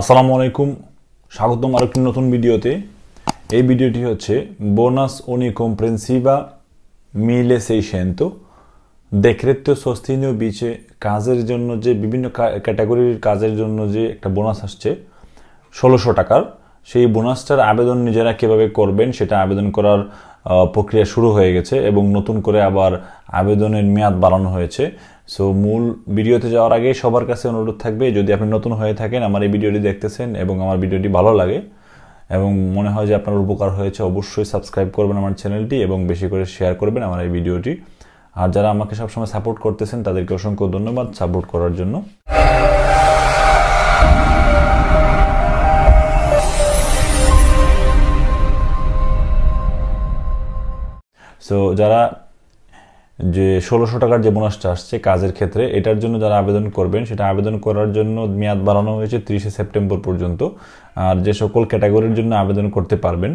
আসসালামু আলাইকুম স্বাগতম একটি নতুন ভিডিওতে এই ভিডিওটি হচ্ছে বোনাস কম্প্রেন্সিভা মিলে সেই সেন্ত দেখরেত্য স্বস্তিনীয় বিচে কাজের জন্য যে বিভিন্ন ক্যাটাগরির কাজের জন্য যে একটা বোনাস আসছে ষোলোশো টাকার সেই বোনাসটার আবেদন নিজেরা কীভাবে করবেন সেটা আবেদন করার প্রক্রিয়া শুরু হয়ে গেছে এবং নতুন করে আবার আবেদনের মেয়াদ বাড়ানো হয়েছে সো মূল ভিডিওতে যাওয়ার আগে সবার কাছে অনুরোধ থাকবে যদি আপনি নতুন হয়ে থাকেন আমার এই ভিডিওটি দেখতেছেন এবং আমার ভিডিওটি ভালো লাগে এবং মনে হয় যে আপনার উপকার হয়েছে অবশ্যই সাবস্ক্রাইব করবেন আমার চ্যানেলটি এবং বেশি করে শেয়ার করবেন আমার এই ভিডিওটি আর যারা আমাকে সবসময় সাপোর্ট করতেছেন তাদেরকে অসংখ্য ধন্যবাদ সাপোর্ট করার জন্য সো যারা যে ষোলোশো টাকার যে বোনাসটা আসছে কাজের ক্ষেত্রে এটার জন্য যারা আবেদন করবেন সেটা আবেদন করার জন্য মেয়াদ বাড়ানো হয়েছে তিরিশে সেপ্টেম্বর পর্যন্ত আর যে সকল ক্যাটাগরির জন্য আবেদন করতে পারবেন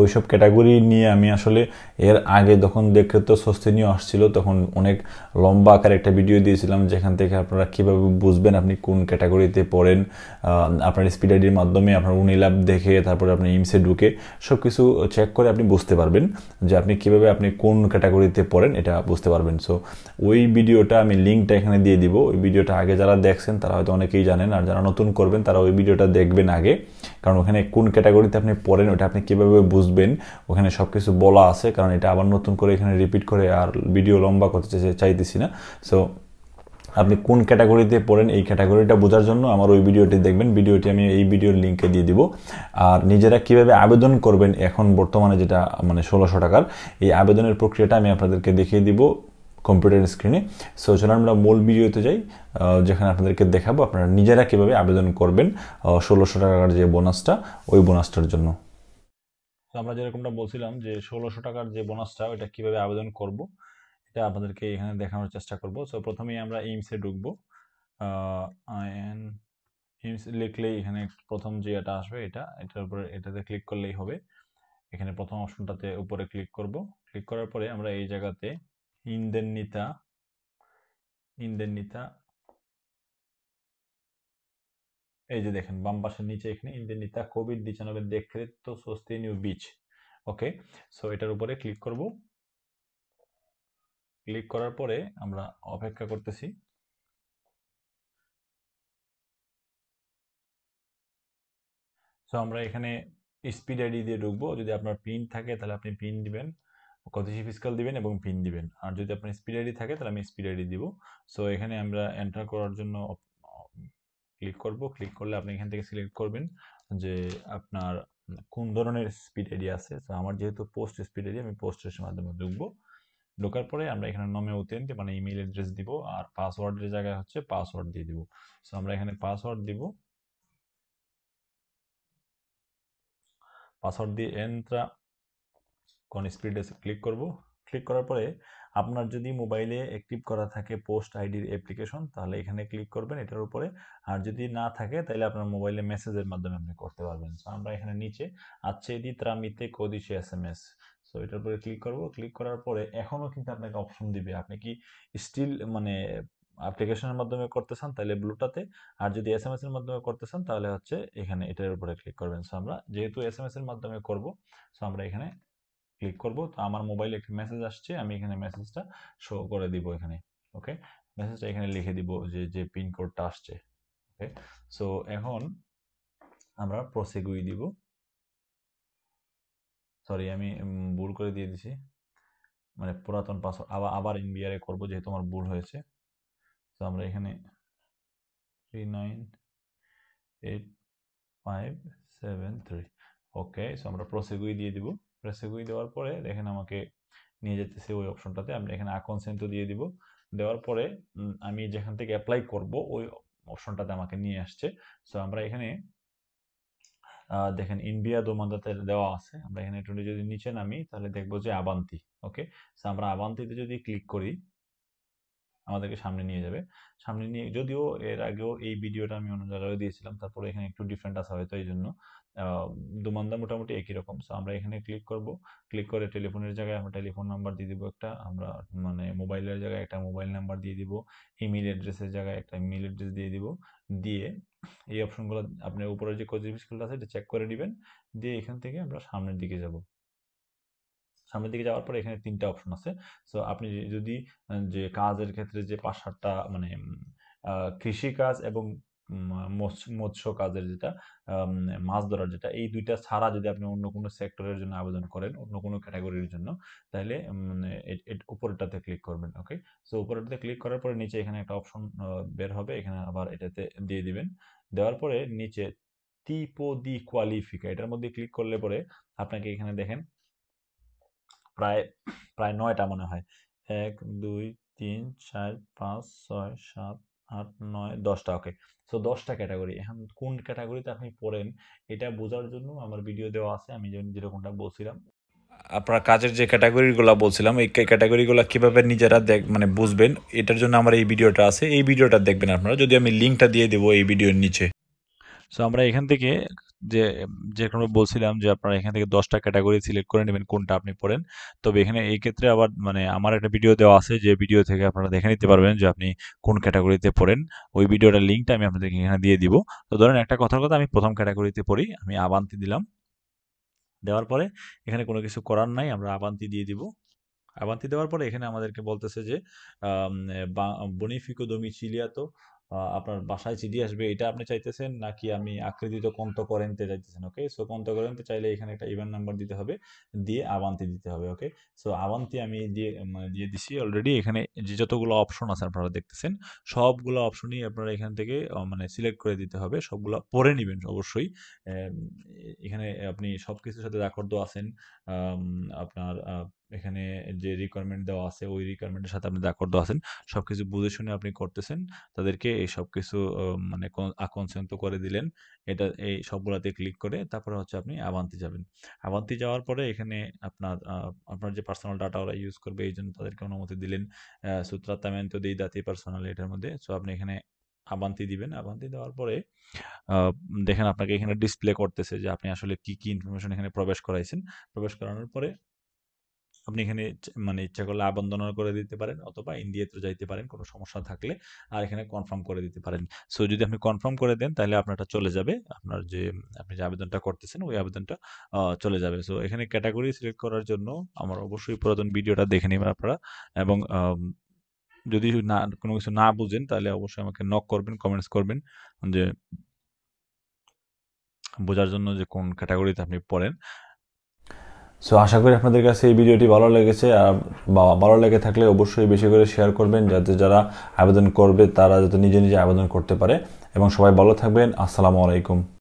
ওই সব ক্যাটাগরি নিয়ে আমি আসলে এর আগে যখন দেখে তো সস্তিনীয় আসছিল তখন অনেক লম্বা আকার একটা ভিডিও দিয়েছিলাম যেখান থেকে আপনারা কীভাবে বুঝবেন আপনি কোন ক্যাটাগরিতে পড়েন আপনার স্পিড আইডির মাধ্যমে আপনার উনিলাভ দেখে তারপরে আপনি ইমসে ঢুকে সব কিছু চেক করে আপনি বুঝতে পারবেন যে আপনি কিভাবে আপনি কোন ক্যাটাগরিতে পড়েন এটা বুঝতে পারবেন সো ওই ভিডিওটা আমি লিঙ্কটা এখানে দিয়ে দিব ওই ভিডিওটা আগে যারা দেখছেন তারা হয়তো অনেকেই জানেন আর যারা নতুন করবেন তারা ওই ভিডিওটা দেখবেন আগে কারণ ওখানে কোন ক্যাটাগরিতে আপনি পড়েন ওটা আপনি কীভাবে বুঝ বুঝবেন ওখানে সব কিছু বলা আছে কারণ এটা আবার নতুন করে এখানে রিপিট করে আর ভিডিও লম্বা করতে চাইতেছি না সো আপনি কোন ক্যাটাগরিতে পড়েন এই ক্যাটাগরিটা বোঝার জন্য আমার ওই ভিডিওটি দেখবেন ভিডিওটি আমি এই ভিডিওর লিঙ্কে দিয়ে দিব আর নিজেরা কিভাবে আবেদন করবেন এখন বর্তমানে যেটা মানে ষোলোশো টাকার এই আবেদনের প্রক্রিয়াটা আমি আপনাদেরকে দেখিয়ে দিব কম্পিউটার স্ক্রিনে সো চলুন আমরা মূল ভিডিওতে যাই যেখানে আপনাদেরকে দেখাবো আপনারা নিজেরা কীভাবে আবেদন করবেন ষোলোশো টাকার যে বোনাসটা ওই বোনাসটার জন্য তো আমরা যেরকমটা বলছিলাম যে ষোলোশো টাকার যে বোনাসটা ওইটা কীভাবে আবেদন করব এটা আপনাদেরকে এখানে দেখানোর চেষ্টা করব সো প্রথমেই আমরা এইমসে ঢুকবো এইমস লিখলেই এখানে প্রথম যে এটা আসবে এটা এটার উপরে এটাতে ক্লিক করলেই হবে এখানে প্রথম অপশনটাতে উপরে ক্লিক করব ক্লিক করার পরে আমরা এই জায়গাতে ইন্দেন্নিতা ইন্দেন্নিতা এই যে দেখেন বাম পাশের নিচে এখানে ইন্দিনিতা কোভিড তো দেখৃত নিউ বিচ ওকে সো এটার উপরে ক্লিক করব ক্লিক করার পরে আমরা অপেক্ষা করতেছি সো আমরা এখানে স্পিড আইডি দিয়ে ঢুকবো যদি আপনার পিন থাকে তাহলে আপনি পিন দিবেন কত ফিজিক্যাল দিবেন এবং পিন দিবেন আর যদি আপনার স্পিড আইডি থাকে তাহলে আমি স্পিড আইডি দিব সো এখানে আমরা এন্টার করার জন্য ক্লিক করব ক্লিক করলে আপনি এখান থেকে সিলেক্ট করবেন যে আপনার কোন ধরনের স্পিড এরিয়া আছে তো আমার যেহেতু পোস্ট স্পিড এরিয়া আমি পোস্টের মাধ্যমে ঢুকবো ঢোকার পরে আমরা এখানে নমে উতেন্ট মানে ইমেল অ্যাড্রেস দিব আর পাসওয়ার্ডের জায়গায় হচ্ছে পাসওয়ার্ড দিয়ে দিব সো আমরা এখানে পাসওয়ার্ড দিব পাসওয়ার্ড দিয়ে এন্ট্রা কোন স্পিডে ক্লিক করব ক্লিক করার পরে আপনার যদি মোবাইলে অ্যাক্টিভ করা থাকে পোস্ট আইডির অ্যাপ্লিকেশন তাহলে এখানে ক্লিক করবেন এটার উপরে আর যদি না থাকে তাহলে আপনার মোবাইলে মেসেজের মাধ্যমে আপনি করতে পারবেন সো আমরা এখানে নিচে আচ্ছা দি ত্রামিতে কদিছে এস এম এস সো এটার উপরে ক্লিক করবো ক্লিক করার পরে এখনও কিন্তু আপনাকে অপশন দিবে আপনি কি স্টিল মানে অ্যাপ্লিকেশনের মাধ্যমে করতে চান তাহলে ব্লুটাতে আর যদি এস এম এস এর মাধ্যমে করতে চান তাহলে হচ্ছে এখানে এটার উপরে ক্লিক করবেন সো আমরা যেহেতু এস এম এস এর মাধ্যমে করবো সো আমরা এখানে ক্লিক করব তো আমার মোবাইলে একটা মেসেজ আসছে আমি এখানে মেসেজটা শো করে দিব এখানে ওকে মেসেজটা এখানে লিখে দিব যে যে পিন কোডটা আসছে ওকে সো এখন আমরা প্রসেগুই দিব সরি আমি ভুল করে দিয়ে দিছি মানে পুরাতন পাসওয়ার্ড আবার আবার ইনবিআরে করব যেহেতু আমার ভুল হয়েছে তো আমরা এখানে three nine eight five seven three okay so আমরা প্রসেগুই দিয়ে দিব প্রেস দেওয়ার পরে দেখেন আমাকে নিয়ে যেতেছে ওই অপশনটাতে আমি এখানে আকনসেন্টও দিয়ে দিব দেওয়ার পরে আমি যেখান থেকে অ্যাপ্লাই করব ওই অপশনটাতে আমাকে নিয়ে আসছে সো আমরা এখানে দেখেন ইন্ডিয়া দোমান্দাতে দেওয়া আছে আমরা এখানে একটু যদি নিচে নামি তাহলে দেখবো যে আবান্তি ওকে সো আমরা আবান্তিতে যদি ক্লিক করি আমাদেরকে সামনে নিয়ে যাবে সামনে নিয়ে যদিও এর আগেও এই ভিডিওটা আমি অন্য জায়গায় দিয়েছিলাম তারপরে এখানে একটু ডিফারেন্ট আসা হয়তো এই জন্য দুমান্দা মোটামুটি একই রকম সো আমরা এখানে ক্লিক করব ক্লিক করে টেলিফোনের জায়গায় আমরা টেলিফোন নাম্বার দিয়ে দিব একটা আমরা মানে মোবাইলের জায়গায় একটা মোবাইল নাম্বার দিয়ে দিব ইমেল অ্যাড্রেসের জায়গায় একটা ইমেল অ্যাড্রেস দিয়ে দিব দিয়ে এই অপশনগুলো আপনার উপরে যে কোচিং স্কুলটা আছে এটা চেক করে নেবেন দিয়ে এখান থেকে আমরা সামনের দিকে যাব সামনের দিকে যাওয়ার পর এখানে তিনটা অপশন আছে সো আপনি যদি যে কাজের ক্ষেত্রে যে পাঁচ সাতটা মানে কৃষিকাজ এবং মৎস্য কাজের যেটা মাছ ধরার যেটা এই দুইটা ছাড়া যদি আপনি অন্য কোনো সেক্টরের জন্য আবেদন করেন অন্য কোনো ক্যাটাগরির জন্য তাহলে মানে, উপরেরটাতে ক্লিক করবেন ওকে সো উপরেরটাতে ক্লিক করার পরে নিচে এখানে একটা অপশন বের হবে এখানে আবার এটাতে দিয়ে দিবেন দেওয়ার পরে নিচে দি কোয়ালিফিকা এটার মধ্যে ক্লিক করলে পরে আপনাকে এখানে দেখেন প্রায় প্রায় নয়টা মনে হয় এক দুই তিন চার পাঁচ ছয় সাত আট নয় দশটা ওকে সো দশটা ক্যাটাগরি এখন কোন ক্যাটাগরিতে আপনি পড়েন এটা বোঝার জন্য আমার ভিডিও দেওয়া আছে আমি যেরকমটা বলছিলাম আপনার কাজের যে ক্যাটাগরিগুলো বলছিলাম এই ক্যাটাগরিগুলো কীভাবে নিজেরা দেখ মানে বুঝবেন এটার জন্য আমার এই ভিডিওটা আছে এই ভিডিওটা দেখবেন আপনারা যদি আমি লিঙ্কটা দিয়ে দেবো এই ভিডিওর নিচে সো আমরা এখান থেকে যে কোনো বলছিলাম যে আপনারা এখান থেকে দশটা ক্যাটাগরি সিলেক্ট করে নেবেন কোনটা আপনি পড়েন তবে এখানে এই ক্ষেত্রে আবার মানে আমার একটা ভিডিও দেওয়া আছে যে ভিডিও থেকে আপনারা দেখে নিতে পারবেন যে আপনি কোন ক্যাটাগরিতে পড়েন ওই ভিডিওটার লিঙ্কটা আমি আপনাদেরকে এখানে দিয়ে দিব তো ধরেন একটা কথার কথা আমি প্রথম ক্যাটাগরিতে পড়ি আমি আবান্তি দিলাম দেওয়ার পরে এখানে কোনো কিছু করার নাই আমরা আবান্তি দিয়ে দিব আবান্তি দেওয়ার পরে এখানে আমাদেরকে বলতেছে যে বনিফিকো চিলিয়াতো আপনার বাসায় চিঠি আসবে এটা আপনি চাইতেছেন নাকি আমি আকৃতিত কন্ত করেনতে চাইতেছেন ওকে সো কন্ত করেনতে চাইলে এখানে একটা ইভেন নাম্বার দিতে হবে দিয়ে আবান্তি দিতে হবে ওকে সো আবান্তি আমি দিয়ে মানে দিয়ে দিছি অলরেডি এখানে যে যতগুলো অপশন আছে আপনারা দেখতেছেন সবগুলো অপশনই আপনারা এখান থেকে মানে সিলেক্ট করে দিতে হবে সবগুলো পরে নেবেন অবশ্যই এখানে আপনি সব কিছুর সাথে রাকর্দ আছেন আপনার এখানে যে রিকোয়ারমেন্ট দেওয়া আছে ওই রিকোয়ারমেন্টের সাথে আপনি দাঁড় করতে আছেন সব কিছু বুঝে শুনে আপনি করতেছেন তাদেরকে এই সব কিছু মানে আকনসেন্ত করে দিলেন এটা এই সবগুলাতে ক্লিক করে তারপরে হচ্ছে আপনি আবান্তি যাবেন আবান্তি যাওয়ার পরে এখানে আপনার আপনার যে পার্সোনাল ডাটা ওরা ইউজ করবে এই জন্য তাদেরকে অনুমতি দিলেন তো দেই দাতি পার্সোনাল এটার মধ্যে সো আপনি এখানে আবান্তি দিবেন আবান্তি দেওয়ার পরে দেখেন আপনাকে এখানে ডিসপ্লে করতেছে যে আপনি আসলে কি কি ইনফরমেশন এখানে প্রবেশ করাইছেন প্রবেশ করানোর পরে আপনি এখানে মানে ইচ্ছা করলে আবন্দনা করে দিতে পারেন অথবা ইন্ডিয়াতেও যাইতে পারেন কোনো সমস্যা থাকলে আর এখানে কনফার্ম করে দিতে পারেন সো যদি আপনি কনফার্ম করে দেন তাহলে আপনারটা চলে যাবে আপনার যে আপনি যে আবেদনটা করতেছেন ওই আবেদনটা চলে যাবে সো এখানে ক্যাটাগরি সিলেক্ট করার জন্য আমার অবশ্যই পুরাতন ভিডিওটা দেখে নেবেন আপনারা এবং যদি না কোনো কিছু না বুঝেন তাহলে অবশ্যই আমাকে নক করবেন কমেন্টস করবেন যে বোঝার জন্য যে কোন ক্যাটাগরিতে আপনি পড়েন সো আশা করি আপনাদের কাছে এই ভিডিওটি ভালো লেগেছে আর ভালো লেগে থাকলে অবশ্যই বেশি করে শেয়ার করবেন যাতে যারা আবেদন করবে তারা যাতে নিজে নিজে আবেদন করতে পারে এবং সবাই ভালো থাকবেন আসসালামু আলাইকুম